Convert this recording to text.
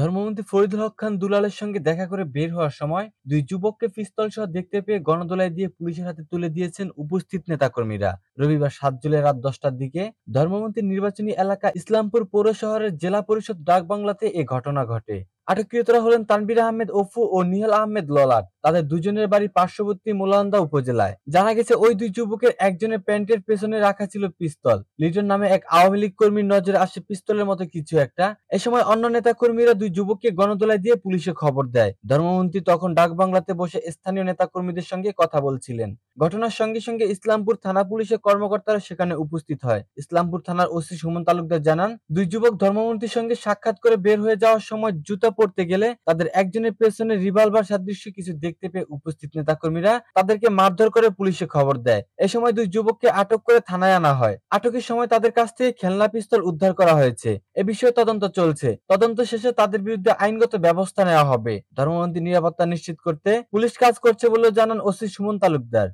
ধর্মমন্ত্রী ফরিদুল হক খান দুলালের সঙ্গে দেখা করে বের হওয়ার সময় দুই যুবককে পিস্তল সহ দেখতে পেয়ে গণদোলায় দিয়ে পুলিশের হাতে তুলে দিয়েছেন উপস্থিত নেতাকর্মীরা রবিবার সাত জুলাই রাত দশটার দিকে ধর্মমন্ত্রী নির্বাচনী এলাকা ইসলামপুর পৌর শহরের জেলা পরিষদ ডাক বাংলাতে এ ঘটনা ঘটে আটকৃতরা হলেন তানবির আহমেদ অপু ও নিহাল আহমেদ ললাট তাদের দুজনের বাড়ি পার্শ্ববর্তী মোলান্দা উপজেলায় জানা গেছে ওই দুই যুবকের একজনের প্যান্টের পেছনে রাখা ছিল পিস্তল লিটন নামে এক আওয়ামী লীগ কর্মীর নজরে আসে পিস্তলের মতো কিছু একটা এ সময় অন্য নেতা কর্মীরা দুই যুবককে গণতলায় দিয়ে পুলিশে খবর দেয় ধর্মমন্ত্রী তখন ডাক বাংলাতে বসে স্থানীয় নেতা কর্মীদের সঙ্গে কথা বলছিলেন ঘটনার সঙ্গে সঙ্গে ইসলামপুর থানা পুলিশের কর্মকর্তারা সেখানে উপস্থিত হয় ইসলামপুর থানার ওসি সুমন তালুকদার জানান দুই যুবক ধর্মমন্ত্রীর সঙ্গে সাক্ষাৎ করে বের হয়ে যাওয়ার সময় জুতা পড়তে গেলে তাদের একজনের পেছনে রিভলভার সাদৃশ্য কিছু দেখতে পেয়ে উপস্থিত নেতাকর্মীরা তাদেরকে মারধর করে পুলিশে খবর দেয় এ সময় দুই যুবককে আটক করে থানায় আনা হয় আটকের সময় তাদের কাছ থেকে খেলনা পিস্তল উদ্ধার করা হয়েছে এ বিষয়ে তদন্ত চলছে তদন্ত শেষে তাদের বিরুদ্ধে আইনগত ব্যবস্থা নেওয়া হবে ধর্মমন্ত্রী নিরাপত্তা নিশ্চিত করতে পুলিশ কাজ করছে বলে জানান ওসি সুমন তালুকদার